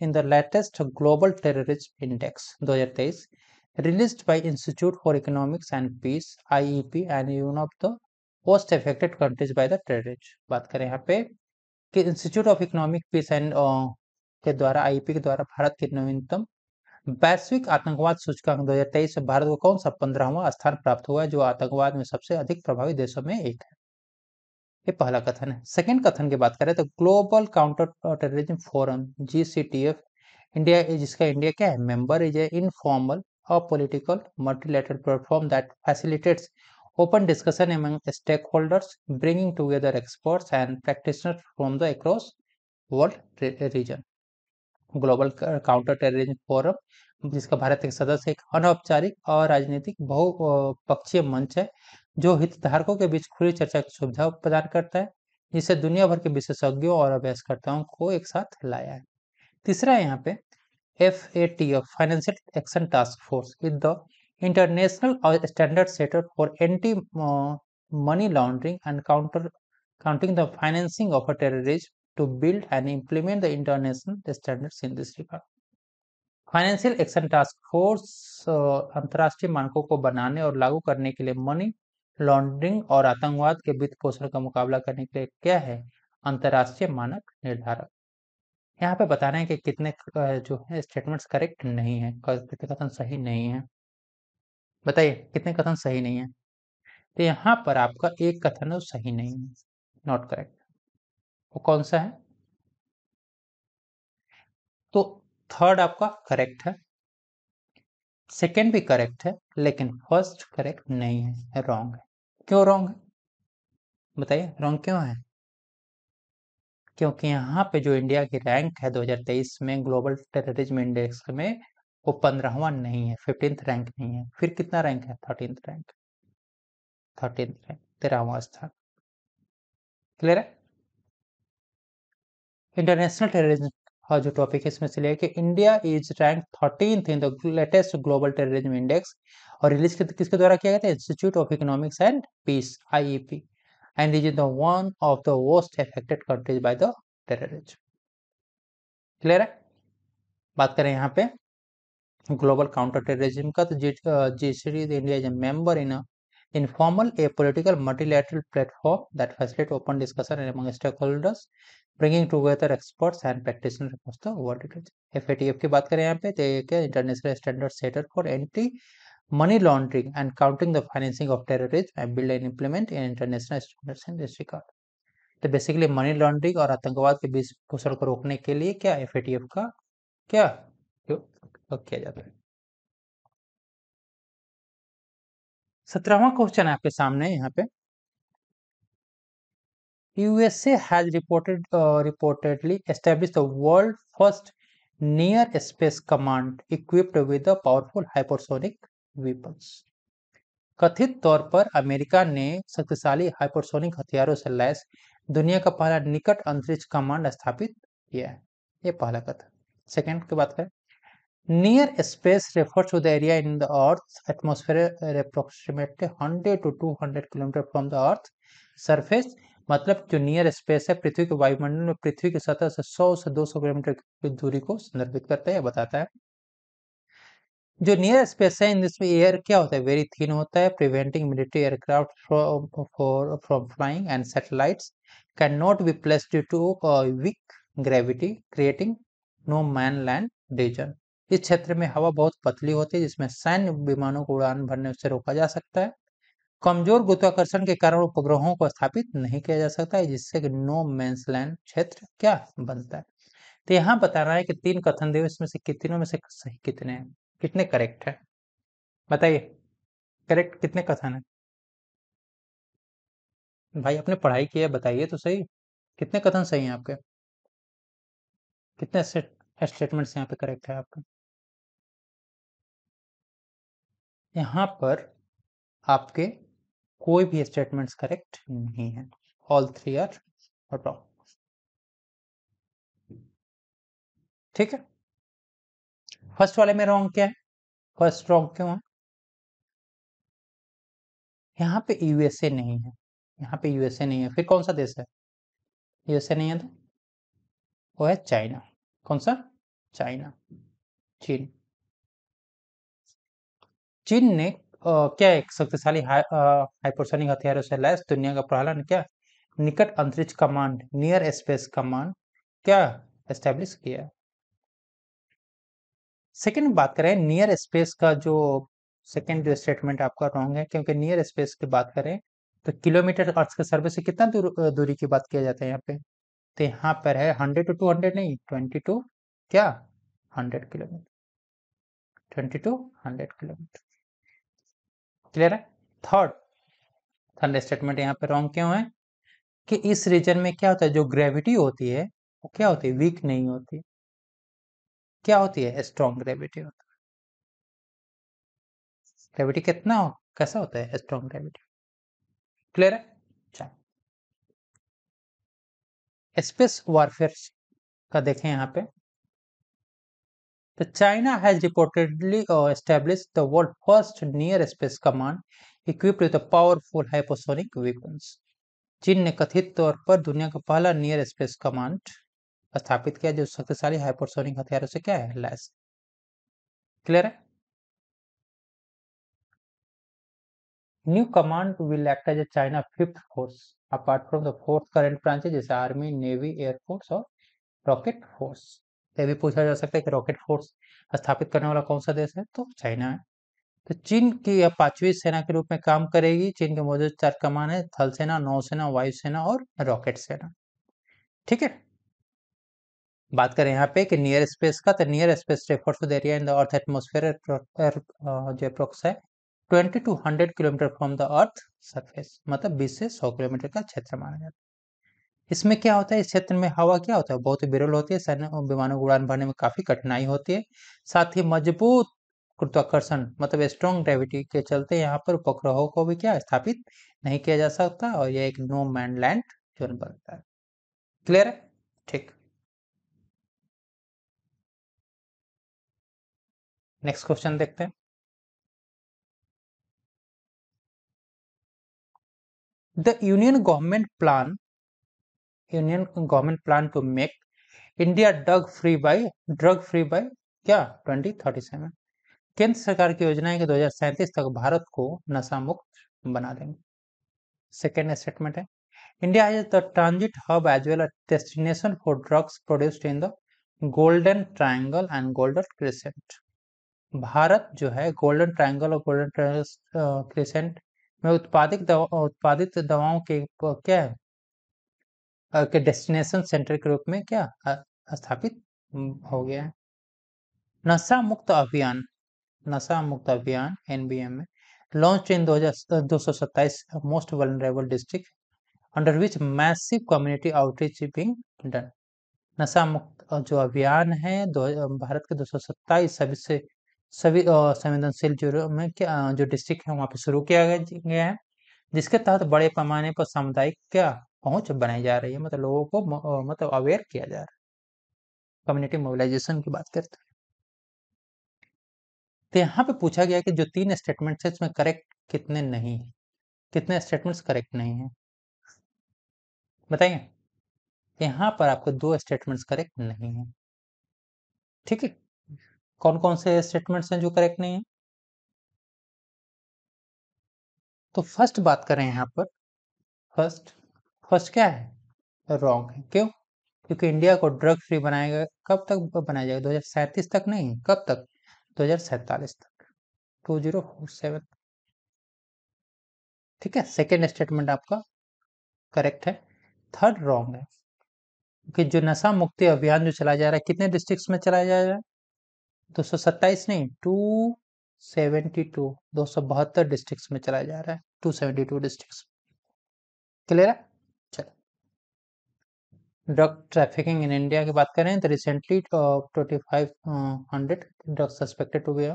in the latest Global Terrorism Index 2023 released by Institute for Economics and Peace IEP and one of the most affected countries by the terrorist बात करें यहाँ पे कि institute of economic peace and के द्वारा IEP e के द्वारा भारत के नवीनतम वैश्विक आतंकवाद सूचकांक 2023 में भारत को कौन सा पंद्रहवा स्थान प्राप्त हुआ है जो आतंकवाद में सबसे अधिक प्रभावित देशों में एक है ये पहला कथन है सेकेंड कथन की बात करें तो global counter terrorism forum G India जिसका इंडिया क्या है मेंबर इज ए इनफॉर्मल और political multilateral platform that facilitates open discussion among stakeholders bringing together experts and practitioners from the across world region global counter terrorism forum जिसका भारत एक सदस्य एक अनौपचारिक और राजनीतिक बहुपक्षीय मंच है जो हितधारकों के बीच खुली चर्चा की सुविधा प्रदान करता है जिससे दुनिया भर के विशेषज्ञों और अभ्यासकर्ताओं को एक साथ लाया है तीसरा यहाँ पे F A T F financial action task force is the international standard setter for anti money laundering and counter counting the financing of a terrorism to build and implement the international standards in this regard financial action task force अंतर्राष्ट्रीय मानकों को बनाने और लागू करने के लिए money laundering और आतंकवाद के वित्त पोषण का मुकाबला करने के लिए क्या है अंतर्राष्ट्रीय मानक निर्धारक यहाँ पे बता रहे हैं कि कितने जो है स्टेटमेंट्स करेक्ट नहीं है कितने कथन सही नहीं है बताइए कितने कथन सही नहीं है तो यहाँ पर आपका एक कथन है सही नहीं है नॉट करेक्ट वो कौन सा है तो थर्ड आपका करेक्ट है सेकेंड भी करेक्ट है लेकिन फर्स्ट करेक्ट नहीं है रॉन्ग है क्यों रॉन्ग है बताइए रॉन्ग क्यों है क्योंकि यहाँ पे जो इंडिया की रैंक है 2023 में ग्लोबल टेररिज्म इंडेक्स में वो पंद्रहवा नहीं है फिफ्टींथ रैंक नहीं है फिर कितना रैंक है थर्टींथ रैंक थर्टींथ रैंक तेरहवा स्थान क्लियर है इंटरनेशनल टेररिज्म और हाँ, जो टॉपिक है इसमें से लिया कि India is rank thirteen in the latest global terrorism index और रिलीज किसके द्वारा किया गया था institute of economics and peace IEP and is the one of the worst affected countries by the terrorism clear है बात करें यहाँ पे ग्लोबल काउंटर टेररिज्म का तो G G India is a member in informal a political multilateral platform that facilitate open discussion among stakeholders bringing together experts and practitioners across the world FATF की बात करें यहाँ पे तो एक international standard setter for anti money laundering and counting the financing of terrorism and build and implement in international standards in this record तो basically money laundering और आतंकवाद के बीच घुसड़ को रोकने के लिए क्या एफ का क्या किया जाता है सत्रहवा क्वेश्चन है आपके सामने यहाँ पे USA has reported reportedly establish the world first near space command equipped with powerful hypersonic weapons कथित तौर पर अमेरिका ने शक्तिशाली हाइपरसोनिक हथियारों से लैस दुनिया का पहला निकट अंतरिक्ष कमांड स्थापित किया है ये पहला कथन सेकंड की बात करें Near space refers to the area in the Earth's atmosphere approximately 100 to 200 kilometer from the earth surface मतलब जो नियर स्पेस है पृथ्वी के वायुमंडल में पृथ्वी की सतह से 100 से 200 किलोमीटर की दूरी को संदर्भित करता है बताता है जो नियर स्पेस है जिसमें एयर क्या होता है वेरी थीन होता है preventing military aircraft from flying and satellites can not be place due to weak gravity creating no man land region इस क्षेत्र में हवा बहुत पतली होती है जिसमें सैन्य विमानों को उड़ान भरने से रोका जा सकता है कमजोर गुरुत्वाकर्षण के कारण उपग्रहों को स्थापित नहीं किया जा सकता है जिससे कि नो मेन्स लैंड क्षेत्र क्या बनता है तो यहाँ बताना है कि तीन कथन देव इसमें से कितनों में से सही कितने हैं कितने करेक्ट है बताइए करेक्ट कितने कथन है भाई आपने पढ़ाई की है बताइए तो सही कितने कथन सही हैं आपके कितने स्टेटमेंट्स यहाँ पे करेक्ट है आपके यहाँ पर आपके कोई भी स्टेटमेंट्स करेक्ट नहीं है ऑल थ्री आर रॉन्ग ठीक है फर्स्ट वाले में रॉन्ग क्या है फर्स्ट रॉन्ग क्यों है यहाँ पे यूएसए नहीं है यहाँ पे यूएसए नहीं है फिर कौन सा देश है यूएसए नहीं है तो वो है चाइना कौन सा चाइना चीन चीन ने आ, क्या एक शक्तिशाली हाइपरसोनिक uh, हथियारों से लैस दुनिया का पहला क्या निकट अंतरिक्ष कमांड नियर स्पेस कमांड क्या एस्टेब्लिश किया सेकंड बात करें नियर स्पेस का जो सेकंड जो स्टेटमेंट आपका रॉन्ग है क्योंकि नियर स्पेस की बात करें तो किलोमीटर अर्थ के सर्वे से कितना दूर uh, दूरी की बात किया जाता है यहाँ पे तो यहाँ पर है हंड्रेड टू टू हंड्रेड नहीं ट्वेंटी टू क्या hundred kilometer twenty to hundred kilometer clear है थर्ड थर्ड स्टेटमेंट यहाँ पे रॉन्ग क्यों है कि इस रीजन में क्या होता है जो ग्रेविटी होती है वो क्या होती है वीक नहीं होती क्या होती है स्ट्रॉन्ग ग्रेविटी होता है ग्रेविटी कितना हो कैसा होता है स्ट्रॉन्ग ग्रेविटी क्लियर है चलो स्पेस वॉरफेयर का देखें यहाँ पे The China has reportedly uh, established the world's first near space command equipped with a powerful hypersonic weapons. चीन ने कथित तौर पर दुनिया का पहला नियर स्पेस कमांड स्थापित किया जो शक्तिशाली हाइपरसोनिक हथियारों से क्या है लैस क्लियर है New command will act as a China fifth force apart from the fourth current branches जैसे आर्मी नेवी एयरफोर्स और रॉकेट फोर्स यह भी पूछा जा सकता है कि रॉकेट फोर्स स्थापित करने वाला कौन सा देश है तो चाइना है तो चीन की यह पांचवी सेना के रूप में काम करेगी चीन के मौजूद चार कमान है थल सेना नौसेना वायुसेना और रॉकेट सेना ठीक है बात करें यहाँ पे कि नियर स्पेस का तो near space refer area in the earth atmosphere जो अप्रोक्स है twenty to hundred kilometer from the earth surface मतलब बीस से सौ किलोमीटर का क्षेत्र माना जाता है इसमें क्या होता है इस क्षेत्र में हवा क्या होता है बहुत ही बिरल होती है सैन्य विमानों को उड़ान भरने में काफी कठिनाई होती है साथ ही मजबूत गुरुत्वाकर्षण मतलब स्ट्रॉन्ग ग्रेविटी के चलते यहाँ पर उपग्रहों को भी क्या स्थापित नहीं किया जा सकता और यह एक नो मैन लैंड जोन बनता है क्लियर है ठीक नेक्स्ट क्वेश्चन देखते हैं the union government plan union government plan to make India drug free by drug free by क्या 2037 केंद्र सरकार की योजना है कि दो तक भारत को नशा मुक्त बना देंगे सेकेंड स्टेटमेंट है India is the transit hub as well destination for drugs produced in the golden triangle and golden crescent Bharat जो है गोल्डन ट्रायंगल और गोल्डन क्रिसेंट में उत्पादित दवा, उत्पादित दवाओं के क्या है के डेस्टिनेशन सेंटर के रूप में क्या स्थापित हो गया है नशा मुक्त अभियान नशा मुक्त अभियान एनबीएम में लॉन्च इन दो हजार most vulnerable district under which massive community outreach being done नशा मुक्त जो अभियान है दो भारत के दो सभी से सभी संवेदनशील जो में क्या जो डिस्ट्रिक्ट है वहाँ पे शुरू किया गया है जिसके तहत बड़े पैमाने पर सामुदायिक क्या पहुंच बनाई जा रही है मतलब लोगों को मतलब अवेयर किया जा रहा है कम्युनिटी मोबिलाइजेशन की बात करते हैं तो यहाँ पे पूछा गया कि जो तीन स्टेटमेंट है इसमें करेक्ट कितने नहीं है कितने स्टेटमेंट्स करेक्ट नहीं है बताइए यहाँ पर आपको दो स्टेटमेंट्स करेक्ट नहीं है ठीक है कौन कौन से स्टेटमेंट्स हैं जो करेक्ट नहीं है तो फर्स्ट बात करें यहाँ पर फर्स्ट फर्स्ट क्या है रॉन्ग तो है क्यों क्योंकि इंडिया को ड्रग फ्री बनाएगा कब तक बनाया जाएगा दो हजार तक नहीं कब तक दो हजार सैतालीस तक टू जीरो ठीक है सेकेंड स्टेटमेंट आपका करेक्ट है थर्ड रॉन्ग है कि जो नशा मुक्ति अभियान जो चलाया जा रहा है कितने डिस्ट्रिक्ट्स में चलाया जा रहा है दो सौ सत्ताईस नहीं टू सेवेंटी टू दो सौ बहत्तर डिस्ट्रिक्ट में चलाया जा रहा है two seventy two district clear है ड्रग ट्रैफिकिंग इन इंडिया की बात करें तो recently twenty five hundred drug suspected to be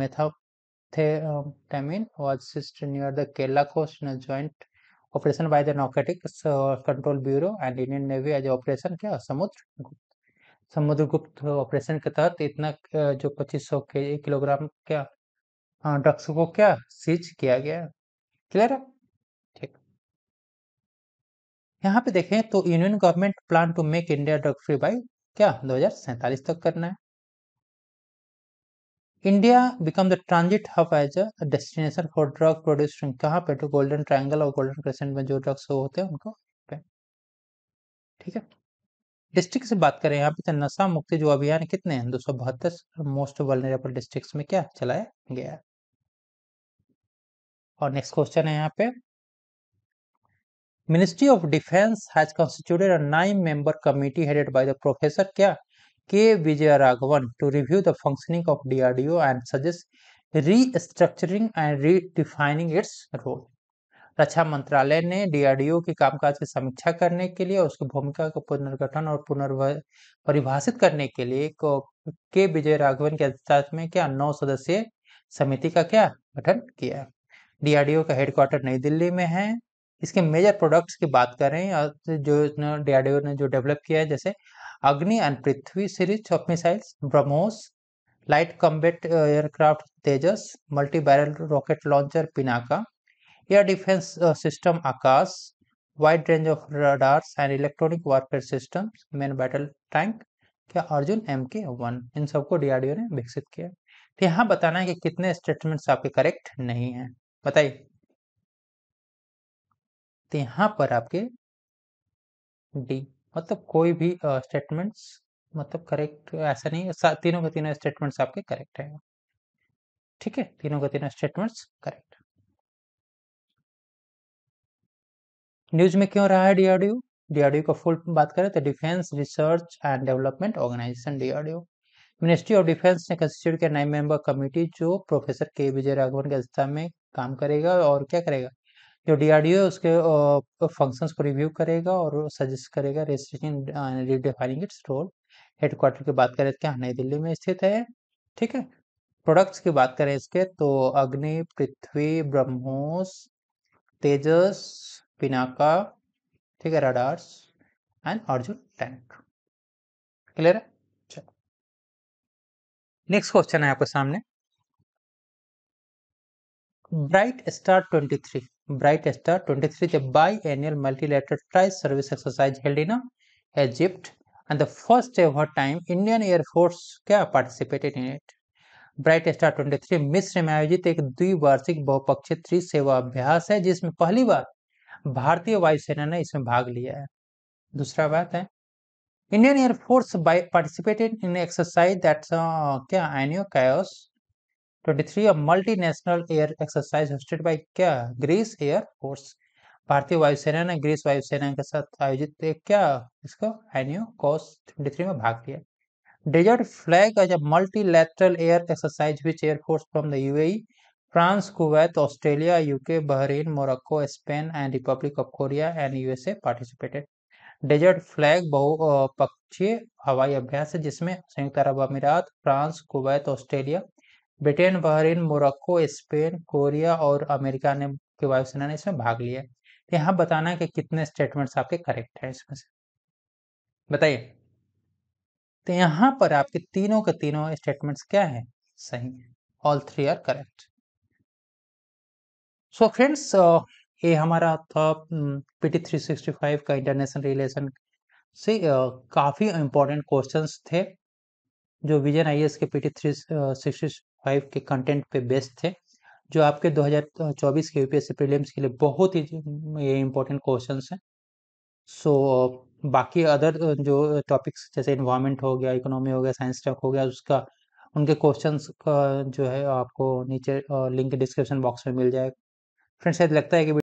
methamphetamine was seized near Kerala coast in joint operation by the by control bureau and Indian navy as operation क्या समुद्र गुप्त समुद्र गुप्त operation के तहत इतना uh, जो पच्चीस सौ किलोग्राम क्या ड्रग्स uh, को क्या सीज किया गया क्लियर है यहाँ पे देखें तो union government plan to make India drug free by क्या दो तक करना है India become the transit hub as a destination for drug producing कहाँ पे तो गोल्डन ट्राइंगल और गोल्डन क्रेसेंट में जो ड्रग्स होते हैं उनको ठीक है डिस्ट्रिक्ट से बात करें यहाँ पे तो नशा मुक्ति जो अभियान कितने हैं दो सौ बहत्तर मोस्ट वर्नरेबल डिस्ट्रिक्ट में क्या चलाया गया और नेक्स्ट क्वेश्चन है यहाँ पे Ministry of Defence has constituted a nine-member committee headed by the Professor Kya K. Vijayaraghavan to review the functioning of DRDO and suggest restructuring and redefining its role. रक्षा मंत्रालय ने डीआरडीओ के कामकाज की समीक्षा करने के लिए उसकी भूमिका को पुनर्गठन और पुनर्परिभाषित करने के लिए को के विजय राघवन के अध्यक्षता में क्या नौ सदस्यीय समिति का क्या गठन किया डीआरडीओ का हेडक्वार्टर नई दिल्ली में है इसके मेजर प्रोडक्ट्स की बात करें तो जो डीआरडीओ ने जो डेवलप किया है जैसे Agni and Prithvi series of missiles BrahMos light combat aircraft Tejas multi barrel rocket launcher Pinaka air defence system Akash wide range of radars and electronic warfare system main battle tank क्या अर्जुन एम के वन इन सबको डीआरडीओ ने विकसित किया तो यहाँ बताना है कि कितने स्टेटमेंट्स आपके करेक्ट नहीं है बताइए तो यहाँ पर आपके डी मतलब कोई भी स्टेटमेंट्स मतलब करेक्ट ऐसा नहीं है तीनों के तीनों स्टेटमेंट्स आपके करेक्ट है ठीक है तीनों के तीनों स्टेटमेंट्स करेक्ट न्यूज में क्यों रहा है डीआरडीओ डीआरडीओ का फुल बात करें तो defence research and development organisation DRDO ministry of defence ने कंस्टिट्यूट किया नाइन मेंबर कमेटी जो प्रोफेसर के विजय राघवन की अध्यक्षता में काम करेगा और क्या करेगा जो डीआरडीओ है उसके फंक्शंस को रिव्यू करेगा और सजेस्ट करेगा registration redefining its role headquarter की बात करें क्या नई दिल्ली में स्थित है ठीक है प्रोडक्ट्स की बात करें इसके तो अग्नि पृथ्वी ब्रह्मोस तेजस पिनाका ठीक है radars and Arjun tank clear है चलो नेक्स्ट क्वेश्चन है आपके सामने bright star twenty three Bright Star 23, the biannual multilateral tri-service exercise held in Egypt, and the first ever time Indian Air Force क्या participated in it. Bright star 23 मिस्र में आयोजित एक द्विवार्षिक बहुपक्षीय त्रिसेवा अभ्यास है जिसमें पहली बार भारतीय वायुसेना ने इसमें भाग लिया है दूसरा बात है Indian air force participated in exercise that's क्या एनियो कैस 23 क्या ग्रीस एयर फोर्स भारतीय वायुसेना ने ग्रीस वायुसेना के साथ आयोजित क्या इसको एनियो कॉस 23 में भाग लिया desert flag as a multilateral air exercise which from the UAE France Kuwait Australia UK Bahrain Morocco Spain and republic of Korea and USA participated desert flag बहुपक्षीय हवाई अभ्यास है जिसमें संयुक्त अरब अमीरात France Kuwait Australia Britain Bahrain Morocco Spain Korea और America ने के वायुसेना ने इसमें भाग लिया तो यहाँ बताना है कि कितने स्टेटमेंट्स आपके करेक्ट हैं इसमें से बताइए तो यहाँ पर आपके तीनों के तीनों स्टेटमेंट्स क्या हैं सही है all three are correct so friends ये हमारा था P T three sixty five का इंटरनेशनल रिलेशन से uh, काफ़ी इंपॉर्टेंट क्वेश्चंस थे जो विजन आई एस के P T three sixty five के कंटेंट पे बेस्ड थे जो आपके 2024 के यूपीएससी प्रीलिम्स के लिए बहुत ही ये इंपॉर्टेंट क्वेश्चन हैं सो so, बाकी अदर जो टॉपिक्स जैसे इन्वायरमेंट हो गया इकोनॉमी हो गया साइंस टेक हो गया उसका उनके क्वेश्चन का जो है आपको नीचे लिंक डिस्क्रिप्शन बॉक्स में मिल जाएगा फ्रेंड्स शायद लगता है कि